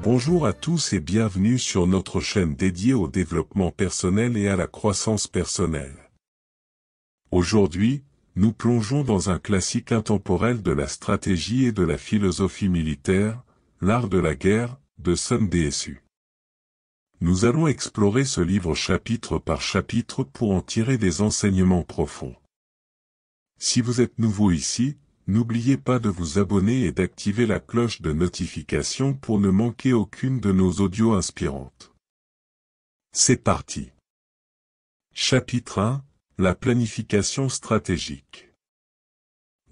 Bonjour à tous et bienvenue sur notre chaîne dédiée au développement personnel et à la croissance personnelle. Aujourd'hui, nous plongeons dans un classique intemporel de la stratégie et de la philosophie militaire, L'art de la guerre, de Sun DSU. Nous allons explorer ce livre chapitre par chapitre pour en tirer des enseignements profonds. Si vous êtes nouveau ici, n'oubliez pas de vous abonner et d'activer la cloche de notification pour ne manquer aucune de nos audios inspirantes. C'est parti. Chapitre 1. La planification stratégique.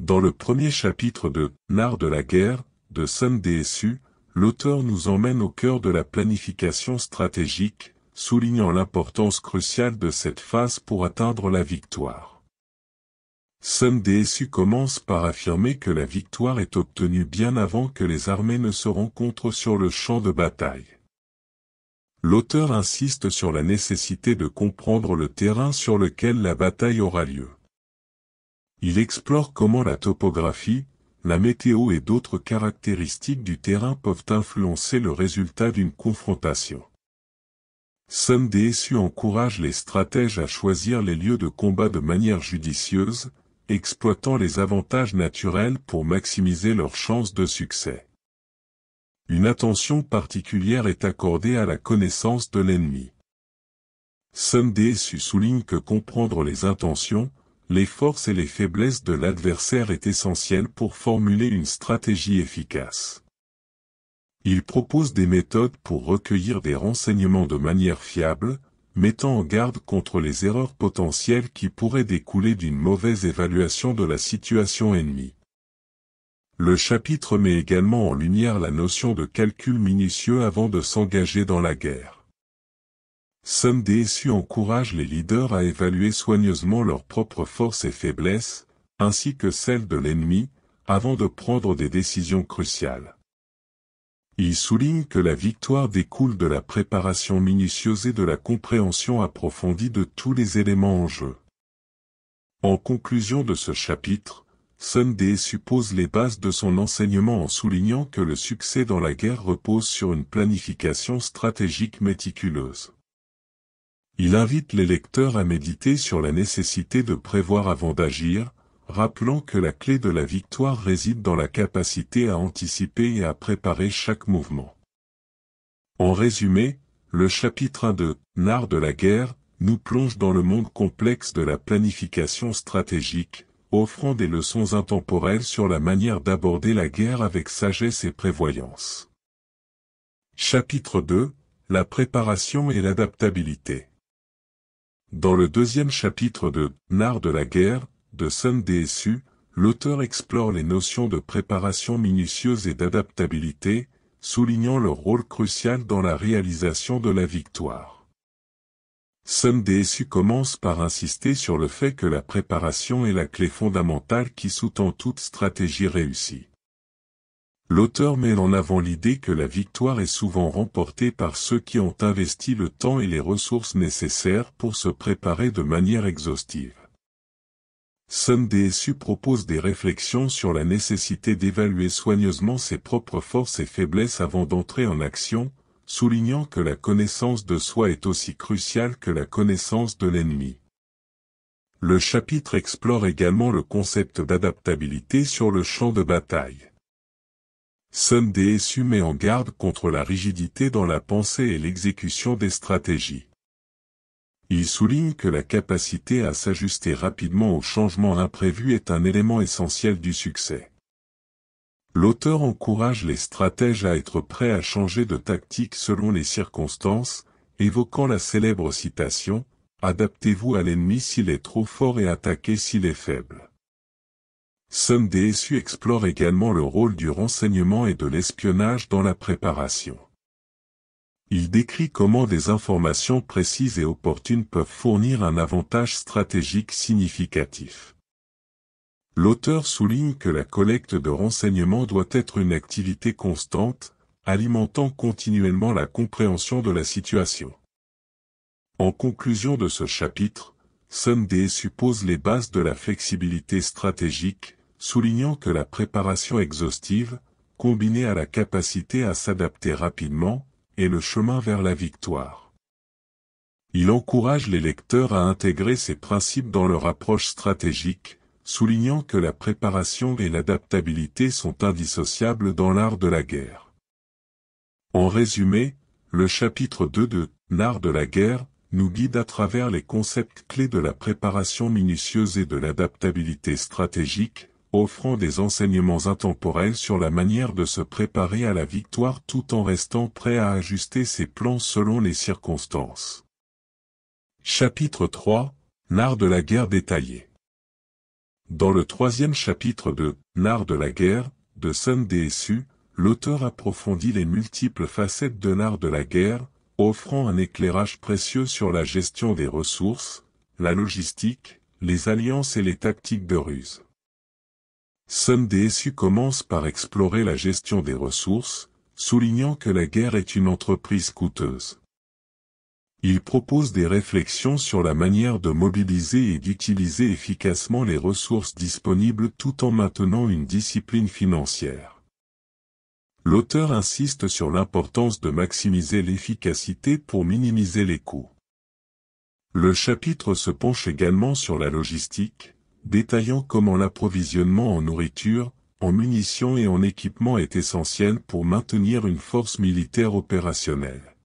Dans le premier chapitre de « L'art de la guerre » de Sun DSU, l'auteur nous emmène au cœur de la planification stratégique, soulignant l'importance cruciale de cette phase pour atteindre la victoire. Sun DSU commence par affirmer que la victoire est obtenue bien avant que les armées ne se rencontrent sur le champ de bataille. L'auteur insiste sur la nécessité de comprendre le terrain sur lequel la bataille aura lieu. Il explore comment la topographie, la météo et d'autres caractéristiques du terrain peuvent influencer le résultat d'une confrontation. Sun SU encourage les stratèges à choisir les lieux de combat de manière judicieuse, exploitant les avantages naturels pour maximiser leurs chances de succès. Une attention particulière est accordée à la connaissance de l'ennemi. Sun SU souligne que comprendre les intentions, les forces et les faiblesses de l'adversaire est essentiel pour formuler une stratégie efficace. Il propose des méthodes pour recueillir des renseignements de manière fiable, mettant en garde contre les erreurs potentielles qui pourraient découler d'une mauvaise évaluation de la situation ennemie. Le chapitre met également en lumière la notion de calcul minutieux avant de s'engager dans la guerre. SU encourage les leaders à évaluer soigneusement leurs propres forces et faiblesses, ainsi que celles de l'ennemi, avant de prendre des décisions cruciales. Il souligne que la victoire découle de la préparation minutieuse et de la compréhension approfondie de tous les éléments en jeu. En conclusion de ce chapitre, Sunday pose les bases de son enseignement en soulignant que le succès dans la guerre repose sur une planification stratégique méticuleuse. Il invite les lecteurs à méditer sur la nécessité de prévoir avant d'agir, rappelant que la clé de la victoire réside dans la capacité à anticiper et à préparer chaque mouvement. En résumé, le chapitre 1 de « Nard de la guerre » nous plonge dans le monde complexe de la planification stratégique, offrant des leçons intemporelles sur la manière d'aborder la guerre avec sagesse et prévoyance. Chapitre 2 La préparation et l'adaptabilité dans le deuxième chapitre de « Nard de la guerre » de Sun DSu, l'auteur explore les notions de préparation minutieuse et d'adaptabilité, soulignant leur rôle crucial dans la réalisation de la victoire. Sun DSU commence par insister sur le fait que la préparation est la clé fondamentale qui sous-tend toute stratégie réussie. L'auteur met en avant l'idée que la victoire est souvent remportée par ceux qui ont investi le temps et les ressources nécessaires pour se préparer de manière exhaustive. DSU propose des réflexions sur la nécessité d'évaluer soigneusement ses propres forces et faiblesses avant d'entrer en action, soulignant que la connaissance de soi est aussi cruciale que la connaissance de l'ennemi. Le chapitre explore également le concept d'adaptabilité sur le champ de bataille. SU met en garde contre la rigidité dans la pensée et l'exécution des stratégies. Il souligne que la capacité à s'ajuster rapidement aux changements imprévus est un élément essentiel du succès. L'auteur encourage les stratèges à être prêts à changer de tactique selon les circonstances, évoquant la célèbre citation « Adaptez-vous à l'ennemi s'il est trop fort et attaquez s'il est faible ». Somme DSU explore également le rôle du renseignement et de l'espionnage dans la préparation. Il décrit comment des informations précises et opportunes peuvent fournir un avantage stratégique significatif. L'auteur souligne que la collecte de renseignements doit être une activité constante, alimentant continuellement la compréhension de la situation. En conclusion de ce chapitre, Sunday suppose les bases de la flexibilité stratégique, soulignant que la préparation exhaustive, combinée à la capacité à s'adapter rapidement, est le chemin vers la victoire. Il encourage les lecteurs à intégrer ces principes dans leur approche stratégique, soulignant que la préparation et l'adaptabilité sont indissociables dans l'art de la guerre. En résumé, le chapitre 2 de « L'art de la guerre » nous guide à travers les concepts clés de la préparation minutieuse et de l'adaptabilité stratégique, offrant des enseignements intemporels sur la manière de se préparer à la victoire tout en restant prêt à ajuster ses plans selon les circonstances. Chapitre 3 L'art de la guerre détaillé Dans le troisième chapitre de L'art de la guerre, de Sun Tzu, l'auteur approfondit les multiples facettes de l'art de la guerre, offrant un éclairage précieux sur la gestion des ressources, la logistique, les alliances et les tactiques de ruse. Sun commence par explorer la gestion des ressources, soulignant que la guerre est une entreprise coûteuse. Il propose des réflexions sur la manière de mobiliser et d'utiliser efficacement les ressources disponibles tout en maintenant une discipline financière. L'auteur insiste sur l'importance de maximiser l'efficacité pour minimiser les coûts. Le chapitre se penche également sur la logistique, détaillant comment l'approvisionnement en nourriture, en munitions et en équipement est essentiel pour maintenir une force militaire opérationnelle.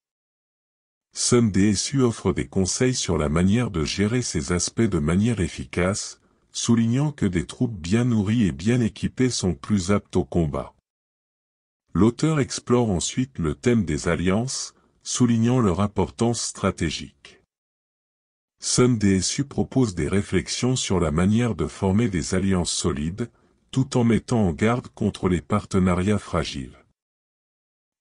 DSU offre des conseils sur la manière de gérer ces aspects de manière efficace, soulignant que des troupes bien nourries et bien équipées sont plus aptes au combat. L'auteur explore ensuite le thème des alliances, soulignant leur importance stratégique. Sun DSU propose des réflexions sur la manière de former des alliances solides, tout en mettant en garde contre les partenariats fragiles.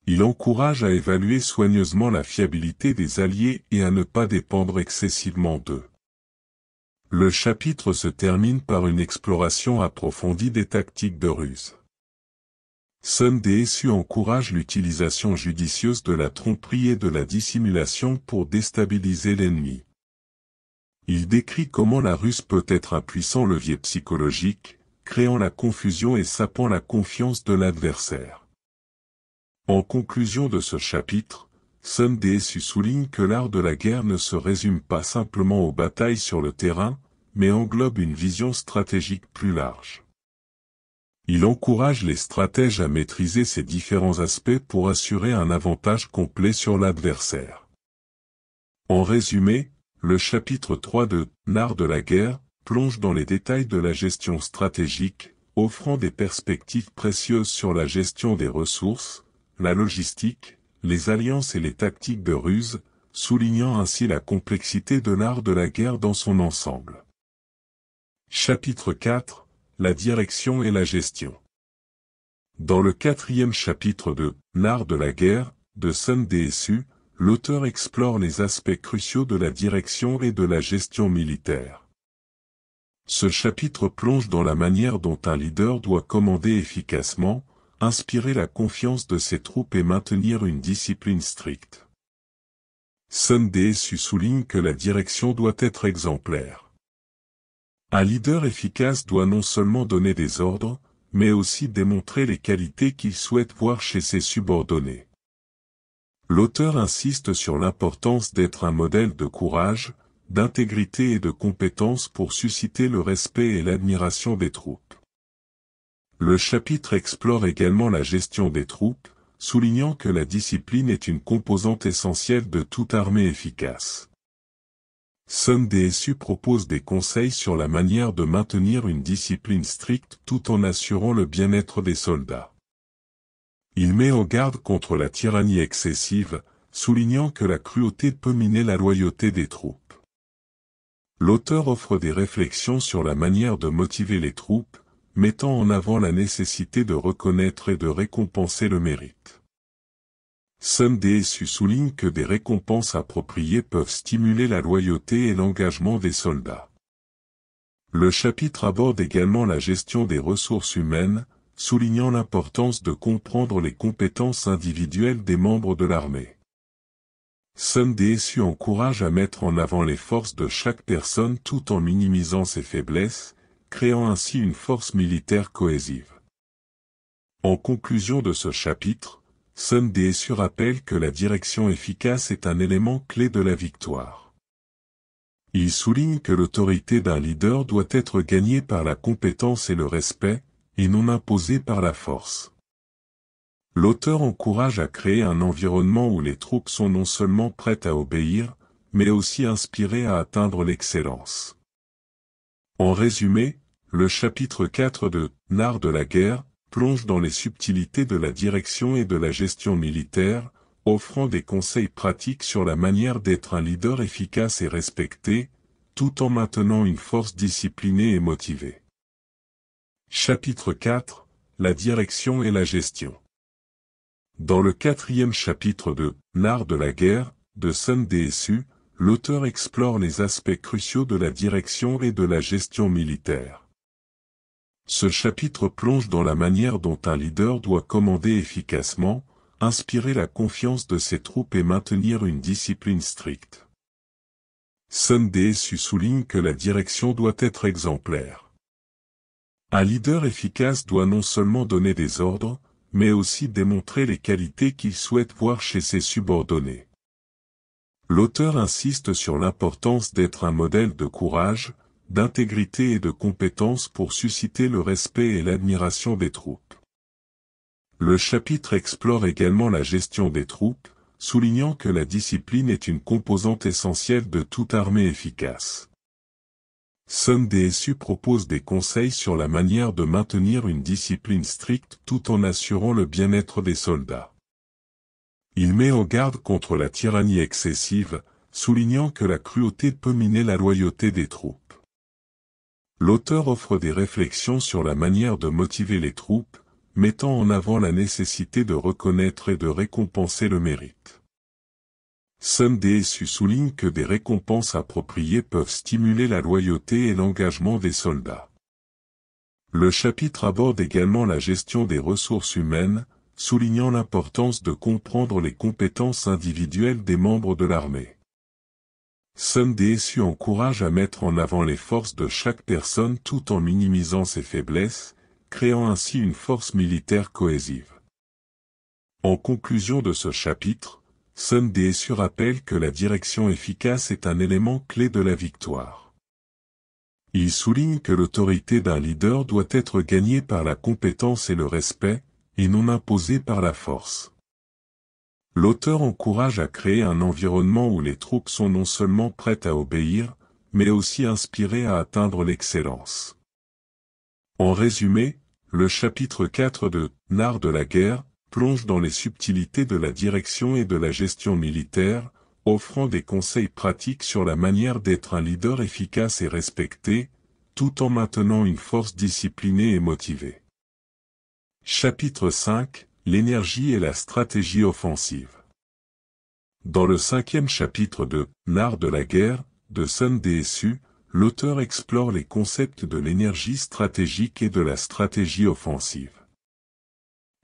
Il encourage à évaluer soigneusement la fiabilité des alliés et à ne pas dépendre excessivement d'eux. Le chapitre se termine par une exploration approfondie des tactiques de ruse. Sun DSU encourage l'utilisation judicieuse de la tromperie et de la dissimulation pour déstabiliser l'ennemi. Il décrit comment la ruse peut être un puissant levier psychologique, créant la confusion et sapant la confiance de l'adversaire. En conclusion de ce chapitre, Sun Desu souligne que l'art de la guerre ne se résume pas simplement aux batailles sur le terrain, mais englobe une vision stratégique plus large. Il encourage les stratèges à maîtriser ces différents aspects pour assurer un avantage complet sur l'adversaire. En résumé, le chapitre 3 de « L'art de la guerre » plonge dans les détails de la gestion stratégique, offrant des perspectives précieuses sur la gestion des ressources, la logistique, les alliances et les tactiques de ruse, soulignant ainsi la complexité de l'art de la guerre dans son ensemble. Chapitre 4 la direction et la gestion. Dans le quatrième chapitre de « L'art de la guerre » de Sun DSU, l'auteur explore les aspects cruciaux de la direction et de la gestion militaire. Ce chapitre plonge dans la manière dont un leader doit commander efficacement, inspirer la confiance de ses troupes et maintenir une discipline stricte. Sun DSU souligne que la direction doit être exemplaire. Un leader efficace doit non seulement donner des ordres, mais aussi démontrer les qualités qu'il souhaite voir chez ses subordonnés. L'auteur insiste sur l'importance d'être un modèle de courage, d'intégrité et de compétence pour susciter le respect et l'admiration des troupes. Le chapitre explore également la gestion des troupes, soulignant que la discipline est une composante essentielle de toute armée efficace. Sun DSU propose des conseils sur la manière de maintenir une discipline stricte tout en assurant le bien-être des soldats. Il met en garde contre la tyrannie excessive, soulignant que la cruauté peut miner la loyauté des troupes. L'auteur offre des réflexions sur la manière de motiver les troupes, mettant en avant la nécessité de reconnaître et de récompenser le mérite. DSU souligne que des récompenses appropriées peuvent stimuler la loyauté et l'engagement des soldats. Le chapitre aborde également la gestion des ressources humaines, soulignant l'importance de comprendre les compétences individuelles des membres de l'armée. DSU encourage à mettre en avant les forces de chaque personne tout en minimisant ses faiblesses, créant ainsi une force militaire cohésive. En conclusion de ce chapitre, Sunday DSU rappelle que la direction efficace est un élément clé de la victoire. Il souligne que l'autorité d'un leader doit être gagnée par la compétence et le respect, et non imposée par la force. L'auteur encourage à créer un environnement où les troupes sont non seulement prêtes à obéir, mais aussi inspirées à atteindre l'excellence. En résumé, le chapitre 4 de « Nard de la guerre » plonge dans les subtilités de la direction et de la gestion militaire, offrant des conseils pratiques sur la manière d'être un leader efficace et respecté, tout en maintenant une force disciplinée et motivée. Chapitre 4 La direction et la gestion Dans le quatrième chapitre de L'art de la guerre, de Sun DSU, l'auteur explore les aspects cruciaux de la direction et de la gestion militaire. Ce chapitre plonge dans la manière dont un leader doit commander efficacement, inspirer la confiance de ses troupes et maintenir une discipline stricte. DSU souligne que la direction doit être exemplaire. Un leader efficace doit non seulement donner des ordres, mais aussi démontrer les qualités qu'il souhaite voir chez ses subordonnés. L'auteur insiste sur l'importance d'être un modèle de courage, d'intégrité et de compétence pour susciter le respect et l'admiration des troupes. Le chapitre explore également la gestion des troupes, soulignant que la discipline est une composante essentielle de toute armée efficace. Sun DSU propose des conseils sur la manière de maintenir une discipline stricte tout en assurant le bien-être des soldats. Il met en garde contre la tyrannie excessive, soulignant que la cruauté peut miner la loyauté des troupes l'auteur offre des réflexions sur la manière de motiver les troupes, mettant en avant la nécessité de reconnaître et de récompenser le mérite. Sun souligne que des récompenses appropriées peuvent stimuler la loyauté et l'engagement des soldats. Le chapitre aborde également la gestion des ressources humaines, soulignant l'importance de comprendre les compétences individuelles des membres de l'armée. SU encourage à mettre en avant les forces de chaque personne tout en minimisant ses faiblesses, créant ainsi une force militaire cohésive. En conclusion de ce chapitre, DSU rappelle que la direction efficace est un élément clé de la victoire. Il souligne que l'autorité d'un leader doit être gagnée par la compétence et le respect, et non imposée par la force. L'auteur encourage à créer un environnement où les troupes sont non seulement prêtes à obéir, mais aussi inspirées à atteindre l'excellence. En résumé, le chapitre 4 de « Nard de la guerre » plonge dans les subtilités de la direction et de la gestion militaire, offrant des conseils pratiques sur la manière d'être un leader efficace et respecté, tout en maintenant une force disciplinée et motivée. Chapitre 5 l'énergie et la stratégie offensive. Dans le cinquième chapitre de « L'art de la guerre » de Sun DSU, l'auteur explore les concepts de l'énergie stratégique et de la stratégie offensive.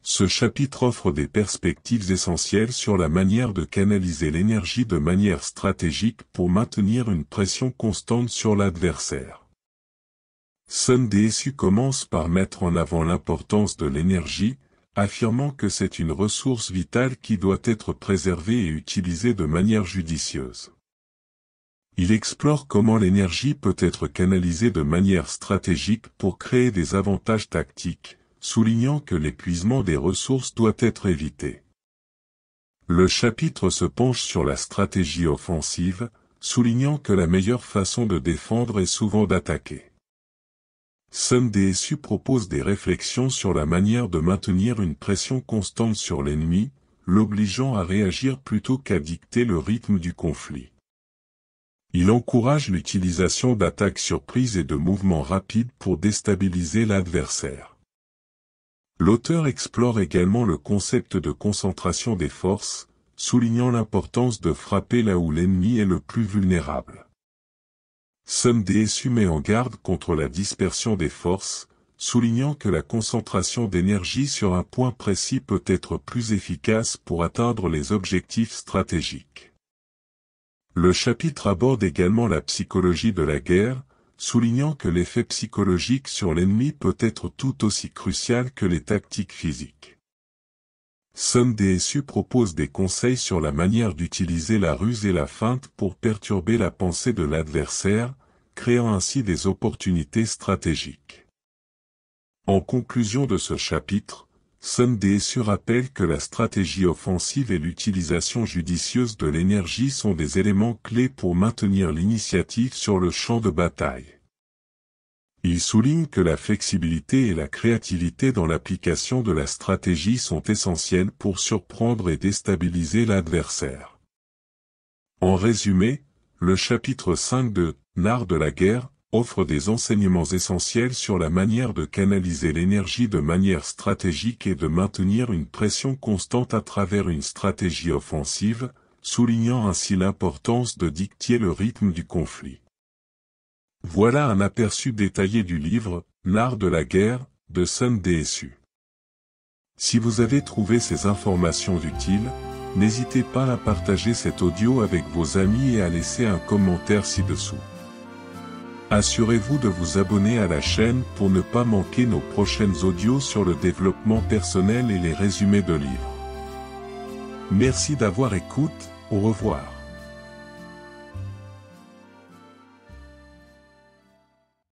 Ce chapitre offre des perspectives essentielles sur la manière de canaliser l'énergie de manière stratégique pour maintenir une pression constante sur l'adversaire. Sun DSU commence par mettre en avant l'importance de l'énergie, affirmant que c'est une ressource vitale qui doit être préservée et utilisée de manière judicieuse. Il explore comment l'énergie peut être canalisée de manière stratégique pour créer des avantages tactiques, soulignant que l'épuisement des ressources doit être évité. Le chapitre se penche sur la stratégie offensive, soulignant que la meilleure façon de défendre est souvent d'attaquer. SumDSU propose des réflexions sur la manière de maintenir une pression constante sur l'ennemi, l'obligeant à réagir plutôt qu'à dicter le rythme du conflit. Il encourage l'utilisation d'attaques surprises et de mouvements rapides pour déstabiliser l'adversaire. L'auteur explore également le concept de concentration des forces, soulignant l'importance de frapper là où l'ennemi est le plus vulnérable. Sundéessu met en garde contre la dispersion des forces, soulignant que la concentration d'énergie sur un point précis peut être plus efficace pour atteindre les objectifs stratégiques. Le chapitre aborde également la psychologie de la guerre, soulignant que l'effet psychologique sur l'ennemi peut être tout aussi crucial que les tactiques physiques. Sun DSU propose des conseils sur la manière d'utiliser la ruse et la feinte pour perturber la pensée de l'adversaire, créant ainsi des opportunités stratégiques. En conclusion de ce chapitre, Sun DSU rappelle que la stratégie offensive et l'utilisation judicieuse de l'énergie sont des éléments clés pour maintenir l'initiative sur le champ de bataille. Il souligne que la flexibilité et la créativité dans l'application de la stratégie sont essentielles pour surprendre et déstabiliser l'adversaire. En résumé, le chapitre 5 de « L'art de la guerre » offre des enseignements essentiels sur la manière de canaliser l'énergie de manière stratégique et de maintenir une pression constante à travers une stratégie offensive, soulignant ainsi l'importance de dicter le rythme du conflit. Voilà un aperçu détaillé du livre, L'art de la guerre, de Sun DSU. Si vous avez trouvé ces informations utiles, n'hésitez pas à partager cet audio avec vos amis et à laisser un commentaire ci-dessous. Assurez-vous de vous abonner à la chaîne pour ne pas manquer nos prochaines audios sur le développement personnel et les résumés de livres. Merci d'avoir écouté, au revoir.